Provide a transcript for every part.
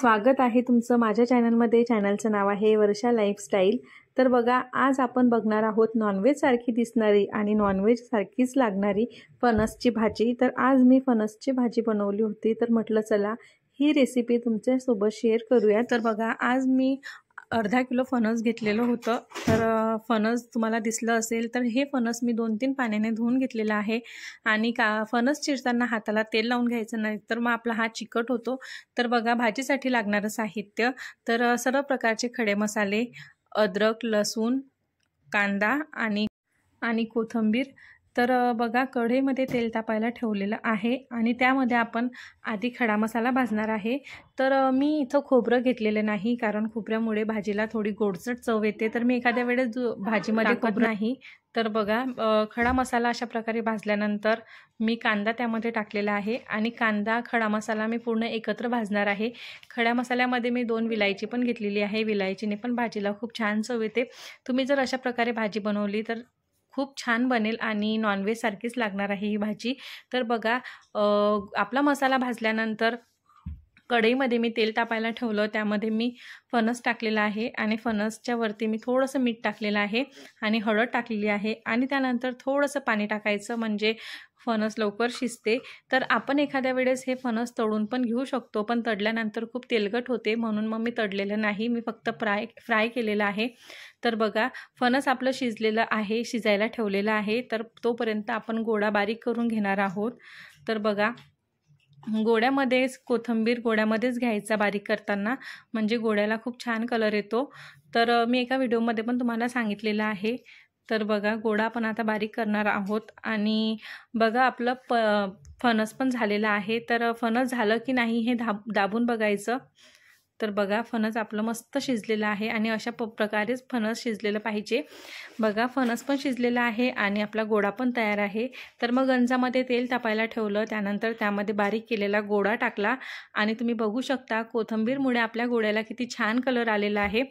स्वागत आहे तुमचं माझ्या चॅनलमध्ये चॅनलचं नाव आहे वर्षा लाईफस्टाईल तर बघा आज आपण बघणार आहोत नॉनव्हेजसारखी दिसणारी आणि नॉनव्हेजसारखीच लागणारी फणसची भाजी तर आज मी फणसची भाजी बनवली होती तर म्हटलं चला ही रेसिपी तुमच्यासोबत शेअर करूया तर बघा आज मी अर्धा किलो फणस घेतलेलं होतं तर फणस तुम्हाला दिसलं असेल तर हे फणस मी दोन तीन पाण्याने धुवून घेतलेलं आहे आणि का फणस चिरताना हाताला तेल लावून घ्यायचं नाही तर मग आपला हात चिकट होतो तर बघा भाजीसाठी लागणारं साहित्य तर सर्व प्रकारचे खडे मसाले अद्रक लसूण कांदा आणि आणि कोथिंबीर तर बघा कढईमध्ये तेल तापायला ठेवलेलं आहे आणि त्यामध्ये आपण आधी खडा मसाला भाजणार आहे तर मी इथं खोबरं घेतलेलं नाही कारण खोबऱ्यामुळे भाजीला थोडी गोडसट चव येते तर मी एखाद्या वेळेस भाजीमध्ये खोबरं नाही तर बघा खडा मसाला अशा प्रकारे भाजल्यानंतर मी कांदा त्यामध्ये टाकलेला आहे आणि कांदा खडा मसाला मी पूर्ण एकत्र भाजणार आहे खड्या मसाल्यामध्ये मी दोन विलायची पण घेतलेली आहे विलायचीने पण भाजीला खूप छान चव येते तुम्ही जर अशा प्रकारे भाजी बनवली तर खूप छान बनेल आणि सारखीच लागणार आहे ही भाजी तर बघा आपला मसाला भाजल्यानंतर कढईमध्ये मी तेल तापायला ठेवलं त्यामध्ये मी फणस टाकलेला आहे आणि फणसच्या वरती मी थोडंसं मीठ टाकलेलं आहे आणि हळद टाकलेली आहे आणि त्यानंतर थोडंसं पाणी टाकायचं म्हणजे फणस लवकर शिजते तर आपण एखाद्या वेळेस हे फणस तळून पण घेऊ शकतो पण तडल्यानंतर खूप तेलकट होते म्हणून मग मी तडलेलं नाही मी फक्त फ्राय फ्राय केलेलं आहे तर बघा फणस आपलं शिजलेलं आहे शिजायला ठेवलेलं आहे तर तोपर्यंत आपण गोडा बारीक करून घेणार आहोत तर बघा गोड्यामध्येच कोथंबीर गोड्यामध्येच घ्यायचा बारीक करताना म्हणजे गोड्याला खूप छान कलर येतो तर मी एका व्हिडिओमध्ये पण तुम्हाला सांगितलेलं आहे तर बघा गोडा आपण आता बारीक करणार आहोत आणि बघा आपलं प फणस पण झालेलं आहे तर फणस झालं की नाही हे धाब दाबून बघायचं तर बघा फणस आपलं मस्त शिजलेलं आहे आणि अशा प प्रकारेच फणस शिजलेलं पाहिजे बघा फणस पण शिजलेला आहे आणि आपला गोडा पण तयार आहे तर मग गंजामध्ये तेल तापायला ठेवलं त्यानंतर त्यामध्ये बारीक केलेला गोडा टाकला आणि तुम्ही बघू शकता कोथंबीरमुळे आपल्या गोड्याला किती छान कलर आलेला आहे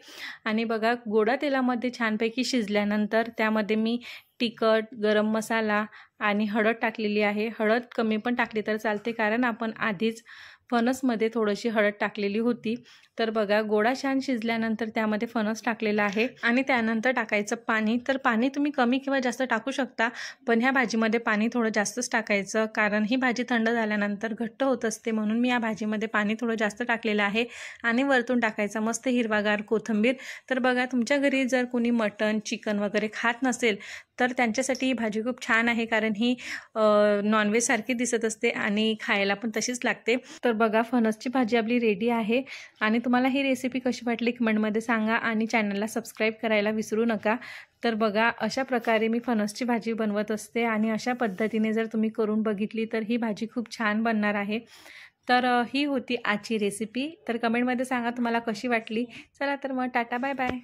आणि बघा गोडा तेलामध्ये छानपैकी शिजल्यानंतर त्यामध्ये मी तिखट गरम मसाला आणि हळद टाकलेली आहे हळद कमी पण टाकली तर चालते कारण आपण आधीच फणसमध्ये थोडीशी हळद टाकलेली होती तर बघा गोडा छान शिजल्यानंतर त्यामध्ये फणस टाकलेला आहे आणि त्यानंतर टाकायचं पाणी तर पाणी तुम्ही कमी किंवा जास्त टाकू शकता पण ह्या भाजीमध्ये पाणी थोडं जास्तच टाकायचं कारण ही भाजी थंड झाल्यानंतर घट्ट होत असते म्हणून मी या भाजीमध्ये पाणी थोडं जास्त टाकलेलं आहे आणि वरतून टाकायचं मस्त हिरवागार कोथंबीर तर बघा तुमच्या घरी जर कोणी मटन चिकन वगैरे खात नसेल तर त्यांच्यासाठी ही भाजी खूप छान आहे कारण ही नॉनव्हेजसारखी दिसत असते आणि खायला पण तशीच लागते तर बघा फणसची भाजी आपली रेडी आहे आणि तुम्हाला ही रेसिपी कशी वाटली कमेंटमध्ये सांगा आणि चॅनलला सबस्क्राईब करायला विसरू नका तर बघा अशा प्रकारे मी फणसची भाजी बनवत असते आणि अशा पद्धतीने जर तुम्ही करून बघितली तर ही भाजी खूप छान बनणार आहे तर ही होती आजची रेसिपी तर कमेंटमध्ये सांगा तुम्हाला कशी वाटली चला तर मग टाटा बाय बाय